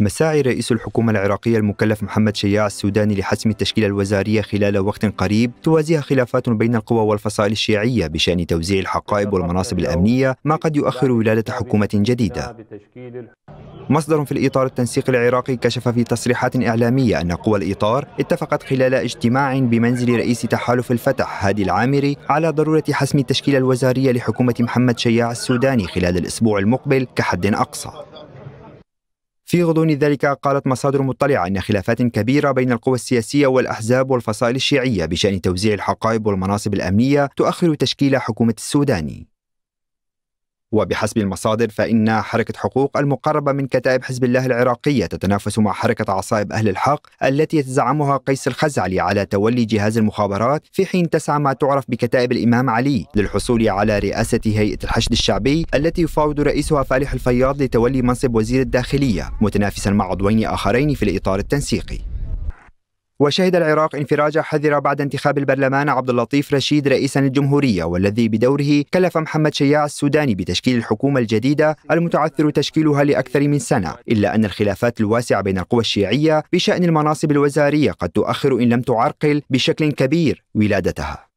مساعي رئيس الحكومة العراقية المكلف محمد شياع السوداني لحسم التشكيلة الوزارية خلال وقت قريب توازيها خلافات بين القوى والفصائل الشيعية بشأن توزيع الحقائب والمناصب الأمنية ما قد يؤخر ولادة حكومة جديدة مصدر في الإطار التنسيق العراقي كشف في تصريحات إعلامية أن قوى الإطار اتفقت خلال اجتماع بمنزل رئيس تحالف الفتح هادي العامري على ضرورة حسم التشكيلة الوزارية لحكومة محمد شياع السوداني خلال الأسبوع المقبل كحد أقصى في غضون ذلك قالت مصادر مطلعة أن خلافات كبيرة بين القوى السياسية والأحزاب والفصائل الشيعية بشأن توزيع الحقائب والمناصب الأمنية تؤخر تشكيل حكومة السوداني وبحسب المصادر فإن حركة حقوق المقربة من كتائب حزب الله العراقية تتنافس مع حركة عصائب أهل الحق التي يتزعمها قيس الخزعلي على تولي جهاز المخابرات في حين تسعى ما تعرف بكتائب الإمام علي للحصول على رئاسة هيئة الحشد الشعبي التي يفاوض رئيسها فالح الفياض لتولي منصب وزير الداخلية متنافسا مع عضوين آخرين في الإطار التنسيقي وشهد العراق انفراج حذرة بعد انتخاب البرلمان عبد اللطيف رشيد رئيسا للجمهوريه والذي بدوره كلف محمد شياع السوداني بتشكيل الحكومه الجديده المتعثر تشكيلها لاكثر من سنه، الا ان الخلافات الواسعه بين القوى الشيعيه بشان المناصب الوزاريه قد تؤخر ان لم تعرقل بشكل كبير ولادتها.